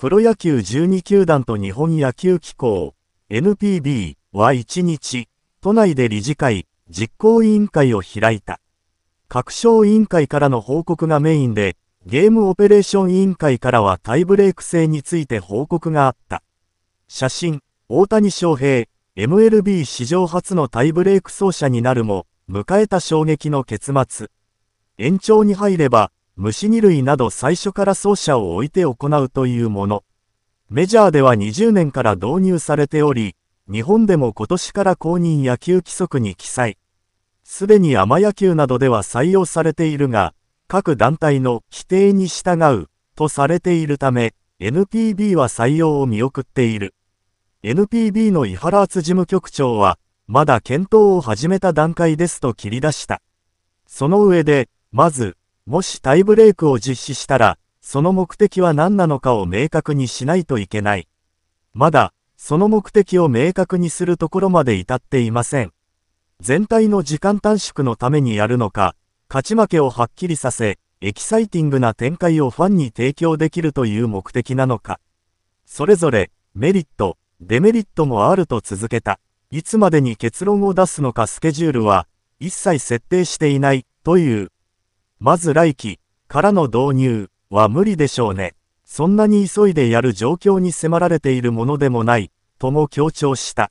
プロ野球12球団と日本野球機構 NPB は1日、都内で理事会、実行委員会を開いた。各省委員会からの報告がメインで、ゲームオペレーション委員会からはタイブレーク制について報告があった。写真、大谷翔平、MLB 史上初のタイブレーク走者になるも、迎えた衝撃の結末。延長に入れば、虫二類など最初から走者を置いて行うというもの。メジャーでは20年から導入されており、日本でも今年から公認野球規則に記載。すでにア野球などでは採用されているが、各団体の規定に従うとされているため、NPB は採用を見送っている。NPB の伊原厚事務局長は、まだ検討を始めた段階ですと切り出した。その上で、まず、もしタイブレークを実施したら、その目的は何なのかを明確にしないといけない。まだ、その目的を明確にするところまで至っていません。全体の時間短縮のためにやるのか、勝ち負けをはっきりさせ、エキサイティングな展開をファンに提供できるという目的なのか。それぞれ、メリット、デメリットもあると続けた。いつまでに結論を出すのかスケジュールは、一切設定していない、という。まず来期からの導入は無理でしょうね。そんなに急いでやる状況に迫られているものでもない、とも強調した。